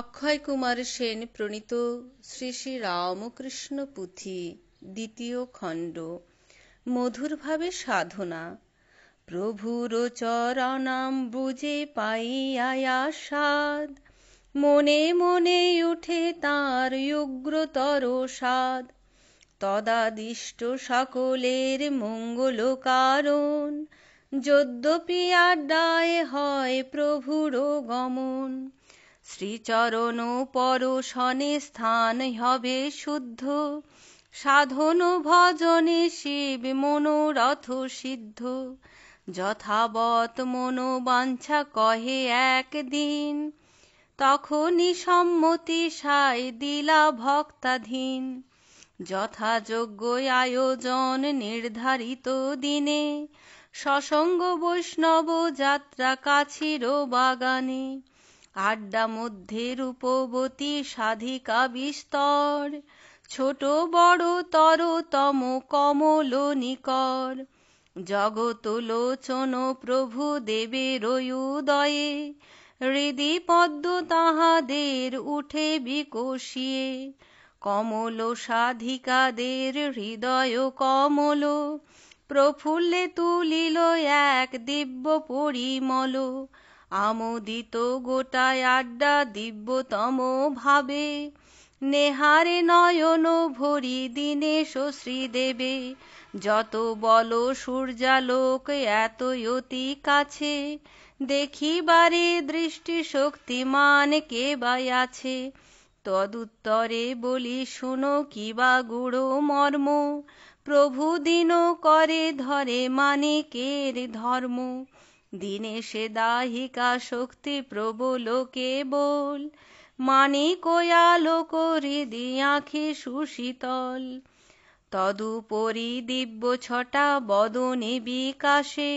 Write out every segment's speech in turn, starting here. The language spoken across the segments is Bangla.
অক্ষয় কুমার সেন প্রণীত শ্রী শ্রী রামকৃষ্ণ পুঁথি দ্বিতীয় খণ্ড মধুরভাবে সাধনা প্রভুর চরণাম বুঝে পাইয়ায় আসাদ মনে মনে উঠে তাঁর উগ্রতর সাদ তদাদিষ্ট সকলের মঙ্গল কারণ যদ্যপি আড্ডায় হয় প্রভুর গমন শ্রীচরণ পরশনে স্থান হবে শুদ্ধ সাধন ভজনে শিব মনোরথ সিদ্ধ যথাবত মনোবাঞ্ছা কহে একদিন তখনই সম্মতি সাই দিলা ভক্তাধীন যথাযোগ্য আয়োজন নির্ধারিত দিনে সসঙ্গ বৈষ্ণব যাত্রা কাছির বাগানে আড্ডা মধ্যে রূপবতী সাধিকা বিস্তর ছোট বড় তরতম কমল নিকর জগত লোচন প্রভু দেবের উদয়ে হৃদি পদ্ম তাহাদের উঠে বিকশিয়ে কমল সাধিকাদের হৃদয় কমল প্রফুল্লে তুলিল এক দিব্য পরিমল আমোদিত গোটায় আড্ডা দিব্যতম ভাবে নেহারে নয়ন ভরি দিনে শ্রী দেবে যত বল সূর্যালোক এত অতি কাছে দেখিবারে দৃষ্টি মান কে বাই আছে তদুত্তরে বলি শুনো বা গুড়ো মর্ম প্রভু দিন করে ধরে মানিকের ধর্ম দিনে সে দাহিকা শক্তি প্রবল কেবল মানে কয়ালো করে দিয়াখে সুশীতল তদুপরি দিব্য ছটা বদনে বিকাশে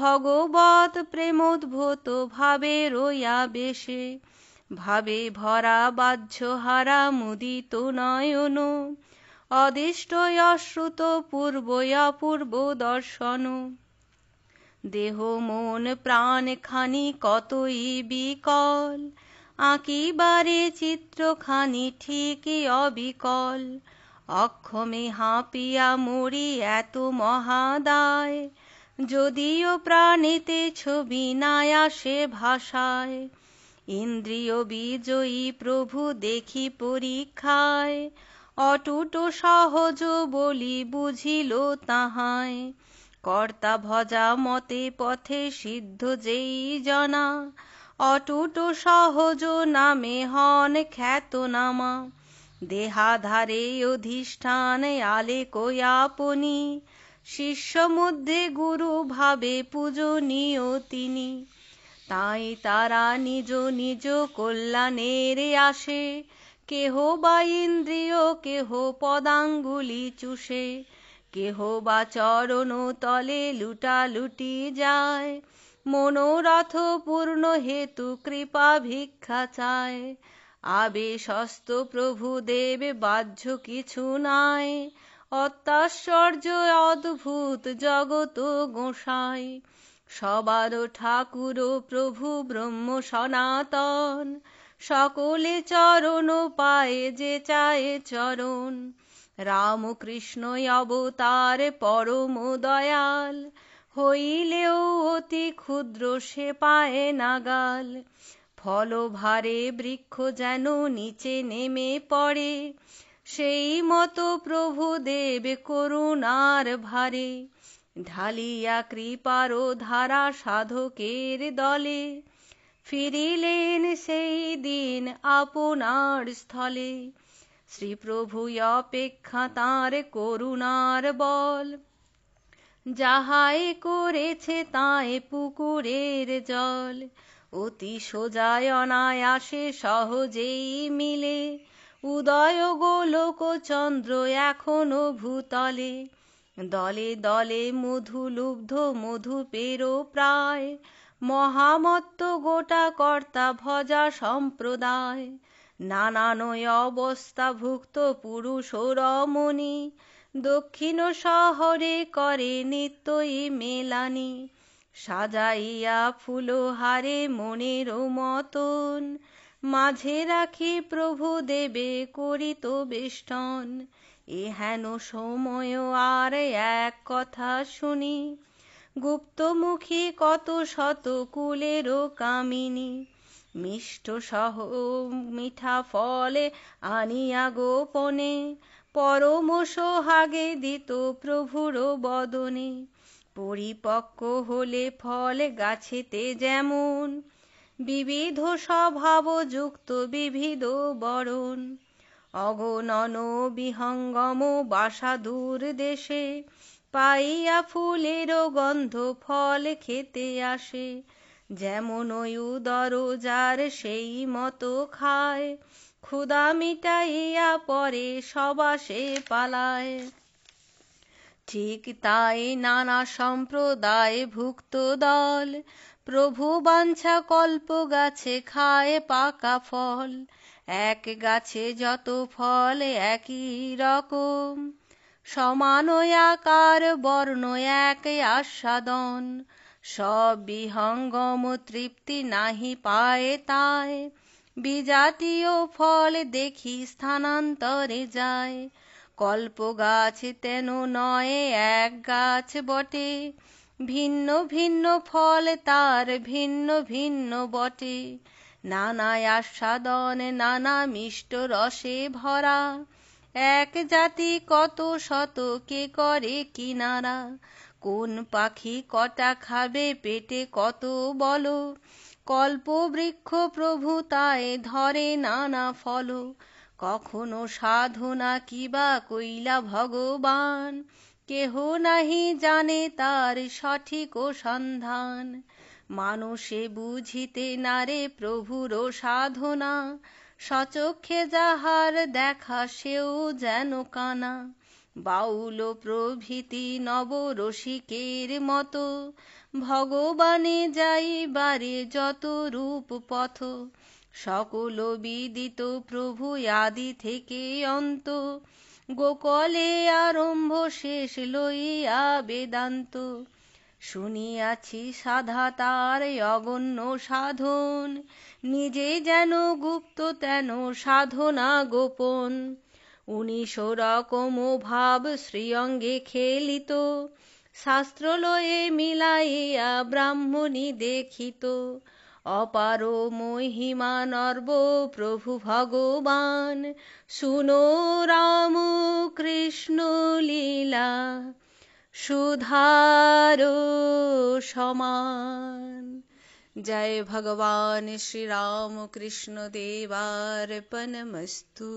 ভগবত প্রেমোদ্ভূত ভাবে রয়া বেশে ভাবে ভরা হারা মুদিত নয়ন অদৃষ্ট অশ্রুত পূর্বয়া পূর্ব দর্শন দেহ মন প্রাণ খানি কতই বিকল আঁকিবারে চিত্রখানি ঠিকই অবিকল অক্ষমে হাঁপিয়া মরি এত মহাদায় যদিও প্রাণীতে ছবি নাই আসে ভাষায় ইন্দ্রিয় বিজয়ী প্রভু দেখি পরীক্ষায় অটুট সহজ বলি বুঝিল তাহায় কর্তা ভজা মতে পথে সিদ্ধ যেই জনা অটুট সহজ নামে হন খ্যাতনামা দেহাধারে অধিষ্ঠান আলে কোয়াপনি শিষ্য মধ্যে গুরু ভাবে পূজনীয় তিনি তাই তারা নিজ নিজ কল্যাণের আসে কেহ বা ইন্দ্রিয় কেহ পদাঙ্গুলি চুষে কেহ বা চরণ তলে লুটা লুটি যায় মনোরথ পূর্ণ হেতু কৃপা ভিক্ষা চায় সস্ত প্রভু দেব বাহ্য কিছু নাই অত্যাশ্চর্য অদ্ভুত জগত গোসাই সবার ঠাকুর প্রভু ব্রহ্ম সনাতন সকলে চরণ পায়ে যে চায় চরণ রামকৃষ্ণ অবতার পরম দয়াল হইলেও অতি ক্ষুদ্র সে পায় নাগাল ভারে বৃক্ষ যেন নিচে নেমে পড়ে সেই মতো প্রভু দেব করুণার ভারে ঢালিয়া কৃপার ধারা সাধকের দলে ফিরিলেন সেই দিন আপনার স্থলে শ্রীপ্রভু অপেক্ষা তাঁর করুণার বল যাহাই করেছে তাঁয় পুকুরের জল অতি সোজায় অনায়াসে সহজেই মিলে উদয় গোলক চন্দ্র এখনো ভূতলে দলে দলে মধু লুব্ধ মধু পেরো প্রায় মহামত্ত গোটা কর্তা ভজা সম্প্রদায় নানানয় অবস্থাভুক্ত পুরুষ রমণী দক্ষিণ শহরে করে নিত্যই মেলানি সাজাইয়া ফুলহারে মনের মতন মাঝে রাখি প্রভু দেবে করিত বেষ্টন এহেন সময় আর এক কথা শুনি গুপ্তমুখী কত শত কুলেরও কামিনী মিষ্ট মিঠা ফলে আনিয়া গোপনে পরম সোহাগে দিত প্রভুর বদনে পরিপক্ক হলে ফল গাছেতে যেমন বিবিধ স্বভাব যুক্ত বিবিধ বরণ অগণন বিহঙ্গম বাসা দূর দেশে পাইয়া ফুলেরও গন্ধ ফল খেতে আসে যেমন ওই উদর সেই মতো খায় ক্ষুদা মিটাইয়া পরে সবাসে পালায় ঠিক তাই নানা সম্প্রদায় ভুক্ত দল প্রভু বাঞ্ছা কল্প গাছে খায় পাকা ফল এক গাছে যত ফল একই রকম সমান আকার বর্ণ এক আস্বাদন সবিহঙ্গম তৃপ্তি নাহি পায় তায় বিজাতীয় ফল দেখি স্থানান্তরে যায় কল্প গাছ তেন নয় এক গাছ বটে ভিন্ন ভিন্ন ফল তার ভিন্ন ভিন্ন বটে নানা আস্বাদন নানা মিষ্ট রসে ভরা এক জাতি কত শত কে করে কিনারা কোন পাখি কটা খাবে পেটে কত বলো কল্পবৃক্ষ প্রভু তায় ধরে নানা ফল কখনো সাধনা কিবা কইলা ভগবান কেহ নাহি জানে তার সঠিক সন্ধান মানুষে বুঝিতে নারে প্রভুর সাধনা সচক্ষে যাহার দেখা সেও যেন কানা বাউল প্রভৃতি নবরসিকের মতো ভগবানে যাই বারে যত রূপ পথ সকল বিদিত প্রভু আদি থেকে অন্ত গোকলে আরম্ভ শেষ লইয়া বেদান্ত শুনিয়াছি সাধা তার অগণ্য সাধন নিজে যেন গুপ্ত তেন সাধনা গোপন উনিশ রকম ভাব শ্রীঅঙ্গে খেলিত শাস্ত্রলয়ে মিলাইয়া ব্রাহ্মণী দেখিত অপার মহিমা নর্ব প্রভু ভগবান শুনো রাম কৃষ্ণ লীলা সুধার সমান জয় ভগবান শ্রীরামকৃষ্ণ দেবার্পণমস্তু